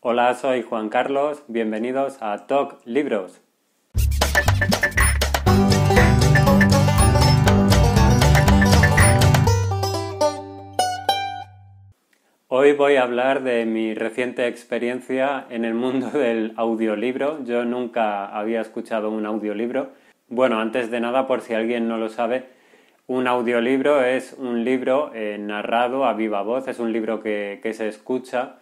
Hola, soy Juan Carlos, bienvenidos a Talk Libros. Hoy voy a hablar de mi reciente experiencia en el mundo del audiolibro. Yo nunca había escuchado un audiolibro. Bueno, antes de nada, por si alguien no lo sabe, un audiolibro es un libro eh, narrado a viva voz, es un libro que se escucha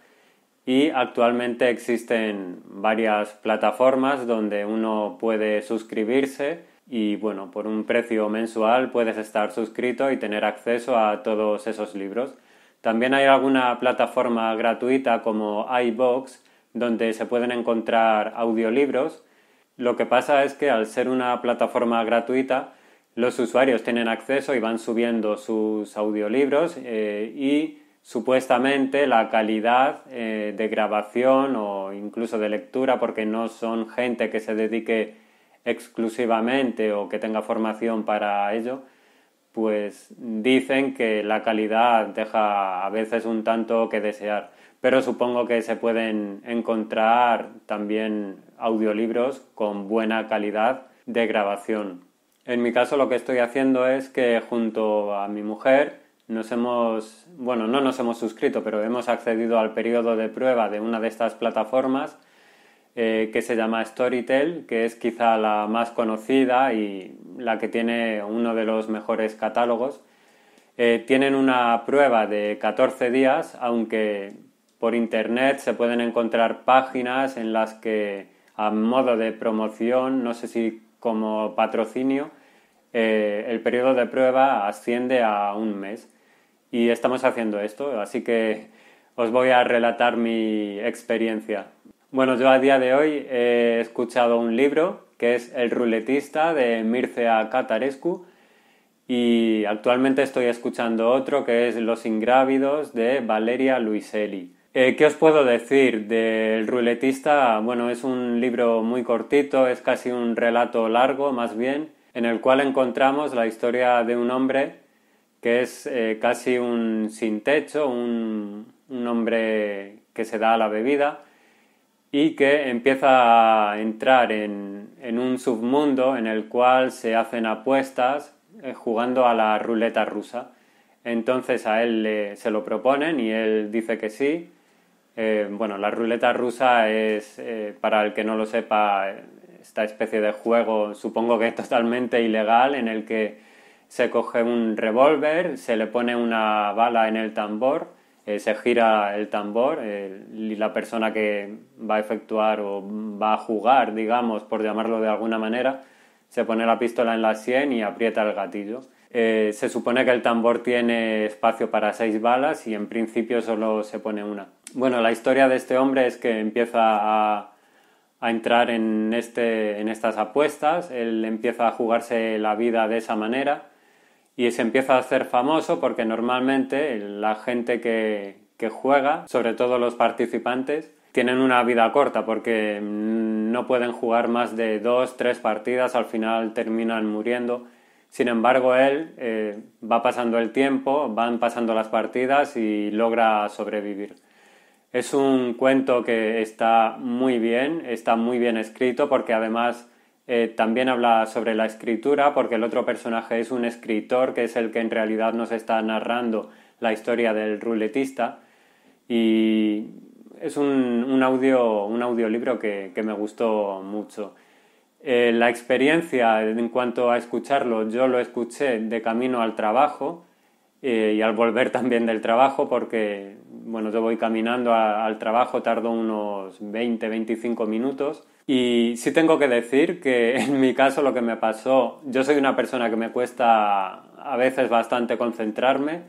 y actualmente existen varias plataformas donde uno puede suscribirse y bueno, por un precio mensual puedes estar suscrito y tener acceso a todos esos libros. También hay alguna plataforma gratuita como iBox donde se pueden encontrar audiolibros. Lo que pasa es que al ser una plataforma gratuita, los usuarios tienen acceso y van subiendo sus audiolibros eh, y supuestamente la calidad eh, de grabación o incluso de lectura, porque no son gente que se dedique exclusivamente o que tenga formación para ello, pues dicen que la calidad deja a veces un tanto que desear. Pero supongo que se pueden encontrar también audiolibros con buena calidad de grabación. En mi caso lo que estoy haciendo es que junto a mi mujer nos hemos, bueno, no nos hemos suscrito, pero hemos accedido al periodo de prueba de una de estas plataformas eh, que se llama Storytel, que es quizá la más conocida y la que tiene uno de los mejores catálogos. Eh, tienen una prueba de 14 días, aunque por internet se pueden encontrar páginas en las que a modo de promoción, no sé si como patrocinio, eh, el periodo de prueba asciende a un mes y estamos haciendo esto, así que os voy a relatar mi experiencia. Bueno, yo a día de hoy he escuchado un libro que es El ruletista de Mircea Catarescu y actualmente estoy escuchando otro que es Los ingrávidos de Valeria Luiselli. Eh, ¿Qué os puedo decir del ruletista? Bueno, es un libro muy cortito, es casi un relato largo más bien, en el cual encontramos la historia de un hombre que es eh, casi un sin techo, un, un hombre que se da a la bebida y que empieza a entrar en, un submundo en el cual se hacen apuestas eh, jugando a la ruleta rusa. Entonces a él se lo proponen y él dice que sí. Eh, bueno, la ruleta rusa es, para el que no lo sepa, esta especie de juego, supongo que es totalmente ilegal, en el que se coge un revólver, se le pone una bala en el tambor, eh, se gira el tambor eh, y la persona que va a efectuar o va a jugar, digamos, por llamarlo de alguna manera, se pone la pistola en la sien y aprieta el gatillo. Eh, se supone que el tambor tiene espacio para seis balas y en principio solo se pone una. Bueno, la historia de este hombre es que empieza a, a entrar en, este, en estas apuestas, él empieza a jugarse la vida de esa manera y se empieza a hacer famoso porque normalmente la gente que, juega, sobre todo los participantes, tienen una vida corta porque no pueden jugar más de dos, tres partidas, al final terminan muriendo. Sin embargo, él eh, va pasando el tiempo, van pasando las partidas y logra sobrevivir. Es un cuento que está muy bien, está muy bien escrito porque además eh, también habla sobre la escritura, porque el otro personaje es un escritor, que es el que en realidad nos está narrando la historia del ruletista. Y es un, audio, un audiolibro que, me gustó mucho. Eh, la experiencia en cuanto a escucharlo, yo lo escuché de camino al trabajo eh, y al volver también del trabajo porque bueno, yo voy caminando al trabajo, tardo unos 20, 25 minutos. Y sí tengo que decir que en mi caso lo que me pasó, yo soy una persona que me cuesta a veces bastante concentrarme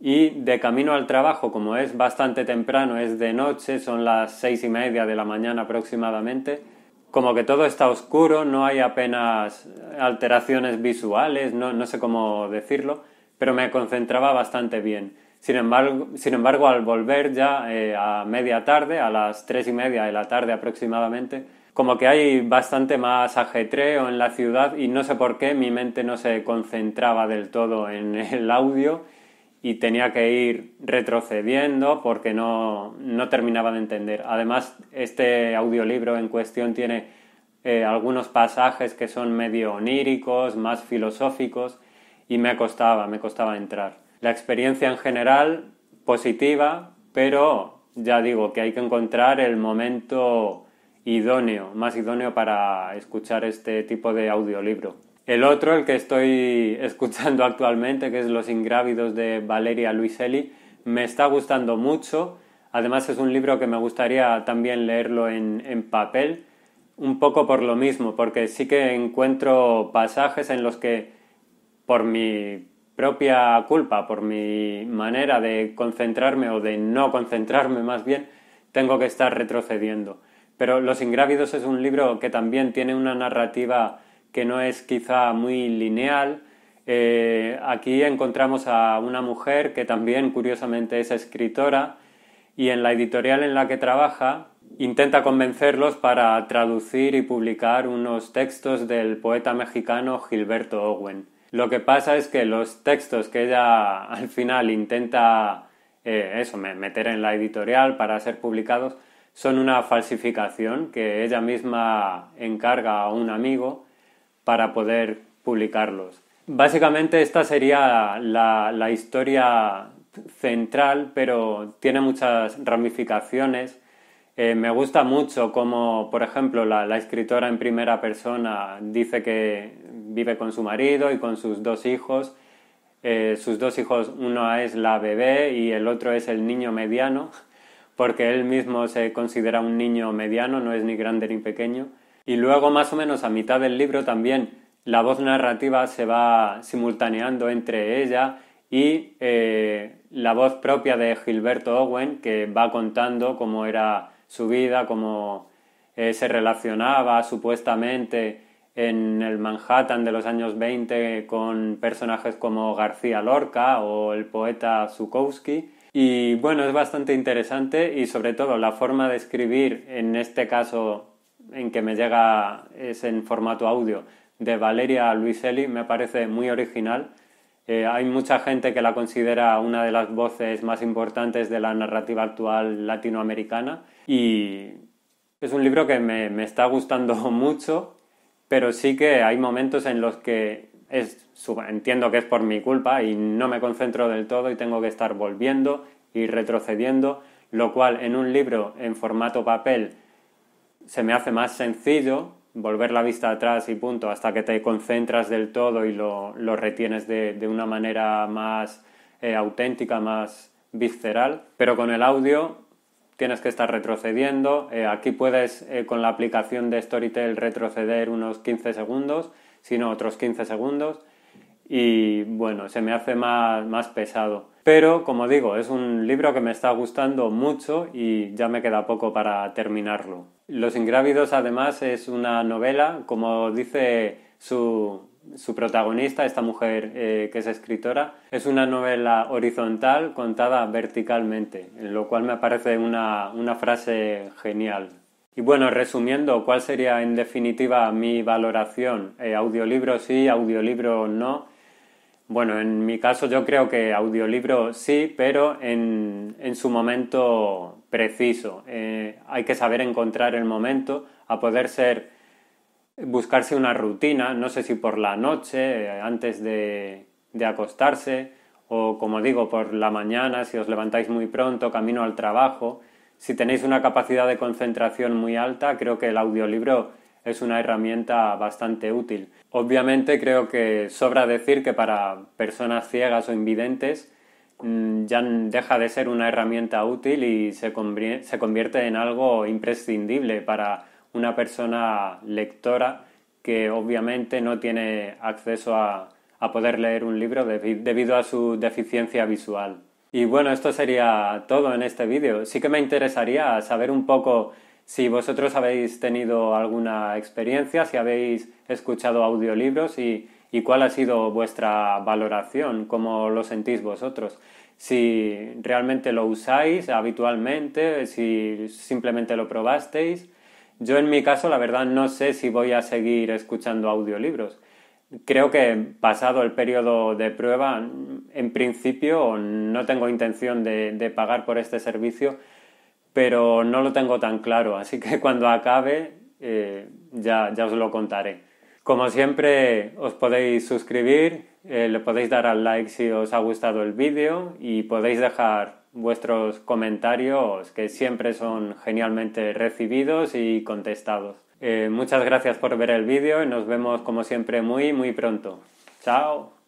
y de camino al trabajo, como es bastante temprano, es de noche, son las seis y media de la mañana aproximadamente, como que todo está oscuro, no hay apenas alteraciones visuales, no sé cómo decirlo, pero me concentraba bastante bien. Sin embargo, sin embargo al volver ya eh, a media tarde, a las tres y media de la tarde aproximadamente, como que hay bastante más ajetreo en la ciudad y no sé por qué mi mente no se concentraba del todo en el audio y tenía que ir retrocediendo porque no, no terminaba de entender. Además, este audiolibro en cuestión tiene eh, algunos pasajes que son medio oníricos, más filosóficos y me costaba, me costaba entrar. La experiencia en general positiva, pero ya digo que hay que encontrar el momento idóneo, más idóneo para escuchar este tipo de audiolibro. El otro, el que estoy escuchando actualmente, que es Los ingrávidos de Valeria Luiselli, me está gustando mucho. Además es un libro que me gustaría también leerlo en, en papel, un poco por lo mismo, porque sí que encuentro pasajes en los que, por mi propia culpa, por mi manera de concentrarme o de no concentrarme más bien, tengo que estar retrocediendo. Pero Los Ingrávidos es un libro que también tiene una narrativa que no es quizá muy lineal. Eh, aquí encontramos a una mujer que también curiosamente es escritora y en la editorial en la que trabaja intenta convencerlos para traducir y publicar unos textos del poeta mexicano Gilberto Owen. Lo que pasa es que los textos que ella al final intenta eh, eso, meter en la editorial para ser publicados son una falsificación que ella misma encarga a un amigo para poder publicarlos. Básicamente esta sería la, historia central, pero tiene muchas ramificaciones. Eh, me gusta mucho como, por ejemplo, la, la, escritora en primera persona dice que vive con su marido y con sus dos hijos. Eh, sus dos hijos, uno es la bebé y el otro es el niño mediano, porque él mismo se considera un niño mediano, no es ni grande ni pequeño. Y luego, más o menos a mitad del libro, también la voz narrativa se va simultaneando entre ella y eh, la voz propia de Gilberto Owen, que va contando cómo era su vida, cómo eh, se relacionaba supuestamente en el Manhattan de los años 20 con personajes como García Lorca o el poeta Zukowski. Y bueno, es bastante interesante y sobre todo la forma de escribir, en este caso en que me llega es en formato audio, de Valeria Luiselli, me parece muy original. Eh, hay mucha gente que la considera una de las voces más importantes de la narrativa actual latinoamericana y es un libro que me está gustando mucho pero sí que hay momentos en los que es, entiendo que es por mi culpa y no me concentro del todo y tengo que estar volviendo y retrocediendo, lo cual en un libro en formato papel se me hace más sencillo volver la vista atrás y punto, hasta que te concentras del todo y lo, retienes de, una manera más eh, auténtica, más visceral, pero con el audio tienes que estar retrocediendo. Eh, aquí puedes eh, con la aplicación de Storytel retroceder unos 15 segundos, sino otros 15 segundos. Y bueno, se me hace más, más pesado. Pero como digo, es un libro que me está gustando mucho y ya me queda poco para terminarlo. Los ingrávidos además es una novela, como dice su, su protagonista, esta mujer eh, que es escritora, es una novela horizontal contada verticalmente, en lo cual me parece una, frase genial. Y bueno, resumiendo, ¿cuál sería en definitiva mi valoración? Eh, ¿Audiolibro sí, audiolibro no? Bueno, en mi caso yo creo que audiolibro sí, pero en, su momento preciso. Eh, hay que saber encontrar el momento, a poder ser buscarse una rutina, no sé si por la noche, eh, antes de, de acostarse, o como digo, por la mañana, si os levantáis muy pronto, camino al trabajo. Si tenéis una capacidad de concentración muy alta, creo que el audiolibro es una herramienta bastante útil. Obviamente creo que sobra decir que para personas ciegas o invidentes mm, ya deja de ser una herramienta útil y se, convierte en algo imprescindible para una persona lectora que obviamente no tiene acceso a, poder leer un libro debido a su deficiencia visual. Y bueno, esto sería todo en este vídeo. Sí que me interesaría saber un poco si vosotros habéis tenido alguna experiencia, si habéis escuchado audiolibros y, y cuál ha sido vuestra valoración, cómo lo sentís vosotros. Si realmente lo usáis habitualmente, si simplemente lo probasteis yo en mi caso, la verdad, no sé si voy a seguir escuchando audiolibros. Creo que pasado el periodo de prueba, en principio no tengo intención de, pagar por este servicio, pero no lo tengo tan claro, así que cuando acabe eh, ya, os lo contaré. Como siempre, os podéis suscribir, eh, le podéis dar al like si os ha gustado el vídeo y podéis dejar vuestros comentarios que siempre son genialmente recibidos y contestados. Eh, muchas gracias por ver el vídeo y nos vemos como siempre muy muy pronto. Chao.